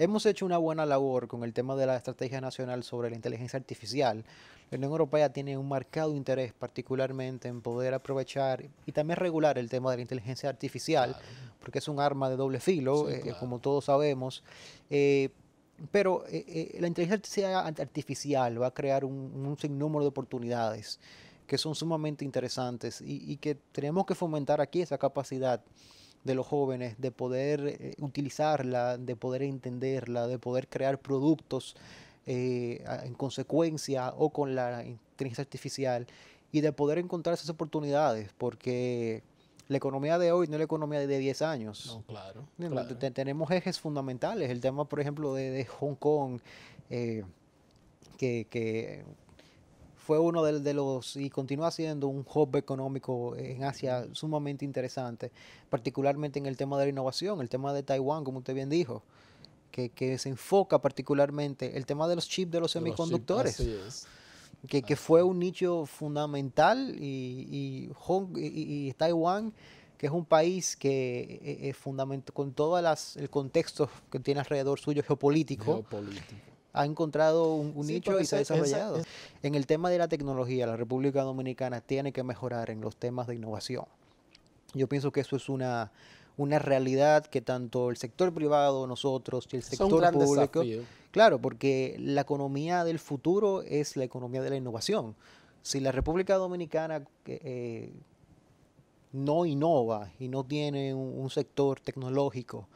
Hemos hecho una buena labor con el tema de la estrategia nacional sobre la inteligencia artificial. La Unión Europea tiene un marcado interés particularmente en poder aprovechar y también regular el tema de la inteligencia artificial, porque es un arma de doble filo, eh, eh, como todos sabemos. Eh, pero la inteligencia artificial va a crear un, sinnúmero de oportunidades que son sumamente interesantes y, y, que tenemos que fomentar aquí esa capacidad de los jóvenes, de poder eh, utilizarla, de poder entenderla, de poder crear productos eh, en consecuencia o con la inteligencia artificial y de poder encontrar esas oportunidades, porque la economía de hoy no es la economía de 10 años. No, claro. Tenemos ejes fundamentales. El tema, por ejemplo, de, Hong Kong, eh, que, que fue uno de, los, y continúa siendo un hub económico en Asia sumamente interesante, particularmente en el tema de la innovación, el tema de Taiwán, como usted bien dijo, que, se enfoca particularmente el tema de los chips de los semiconductores. Que, fue un nicho fundamental y, y, Taiwán, que es un país que es eh, eh, fundamental con todo el contexto que tiene alrededor suyo geopolítico ha encontrado un, nicho y se ha desarrollado. En el tema de la tecnología, la República Dominicana tiene que mejorar en los temas de innovación. Yo pienso que eso es una, realidad que tanto el sector privado, nosotros, y el sector público. Claro, porque la economía del futuro es la economía de la innovación. Si la República Dominicana eh, eh, no innova y no tiene un sector tecnológico,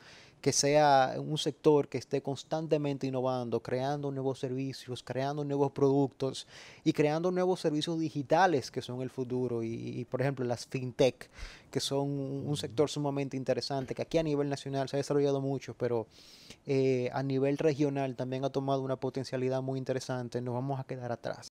que sea un sector que esté constantemente innovando, creando nuevos servicios, creando nuevos productos y creando nuevos servicios digitales que son el futuro. Y, por ejemplo, las fintech, que son un sector sumamente interesante, que aquí a nivel nacional se ha desarrollado mucho, pero eh, a nivel regional también ha tomado una potencialidad muy interesante. Nos vamos a quedar atrás.